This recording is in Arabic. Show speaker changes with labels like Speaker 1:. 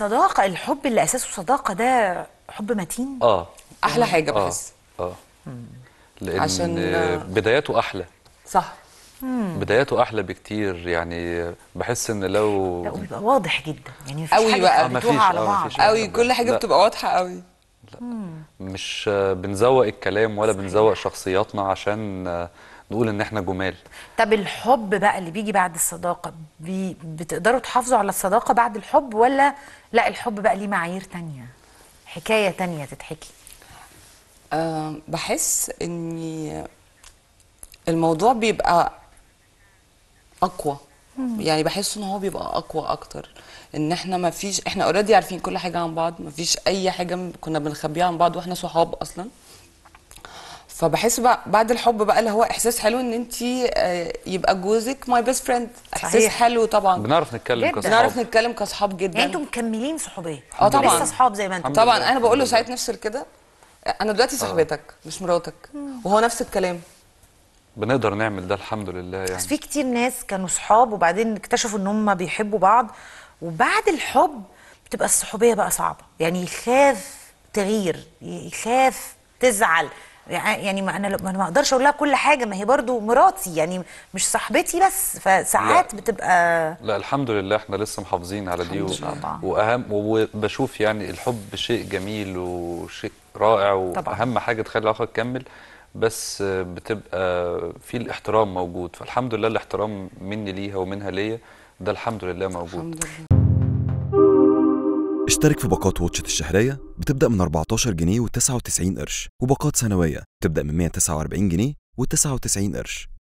Speaker 1: صداقه الحب اللي اساسه صداقه ده حب متين اه
Speaker 2: احلى حاجه آه. بحس اه, آه. لان عشان بداياته احلى
Speaker 1: صح مم.
Speaker 2: بداياته احلى بكتير يعني بحس ان لو لا
Speaker 1: بيبقى واضح جدا يعني مفيش قوي حاجه بقى
Speaker 3: آه، بتوع على آه، بعض قوي كل حاجه لا. بتبقى واضحه قوي لا.
Speaker 2: مش بنزوق الكلام ولا بنزوق شخصياتنا عشان نقول ان احنا جمال
Speaker 1: طب الحب بقى اللي بيجي بعد الصداقه بي بتقدروا تحافظوا على الصداقه بعد الحب ولا لا الحب بقى ليه معايير تانية حكايه تانية تتحكي أه
Speaker 3: بحس ان الموضوع بيبقى اقوى مم. يعني بحس ان هو بيبقى اقوى اكتر ان احنا ما فيش احنا اوريدي عارفين كل حاجه عن بعض ما فيش اي حاجه كنا بنخبيها عن بعض واحنا صحاب اصلا فبحس بقى بعد الحب بقى اللي هو احساس حلو ان انت آه، يبقى جوزك ماي بيست فريند احساس حلو طبعا بنعرف نتكلم كاصحاب بنعرف نتكلم كاصحاب جدا يعني انتم مكملين صحوبيه اه طبعا لسه اصحاب زي ما انتم طبعا انا بقول له ساعات نفس كده انا دلوقتي آه. صاحبتك
Speaker 1: مش مراتك وهو نفس الكلام
Speaker 2: بنقدر نعمل ده الحمد لله يعني بس في
Speaker 1: كتير ناس كانوا صحاب وبعدين اكتشفوا ان هم بيحبوا بعض وبعد الحب بتبقى الصحوبيه بقى صعبه يعني يخاف تغيير يخاف تزعل يعني ما انا ما اقدرش اقول لها كل حاجه ما هي برضو مراتي يعني مش صاحبتي بس فساعات لا. بتبقى
Speaker 2: لا الحمد لله احنا لسه محافظين على دي و... واهم وبشوف يعني الحب شيء جميل وشيء رائع واهم حاجه تخلي العلاقه تكمل بس بتبقى في الاحترام موجود فالحمد لله الاحترام مني ليها ومنها ليا ده الحمد لله موجود الحمد لله. اشترك في باقات واتشت الشهرية بتبدأ من 14 جنيه و99 قرش وباقات سنوية بتبدأ من 149 جنيه و99 قرش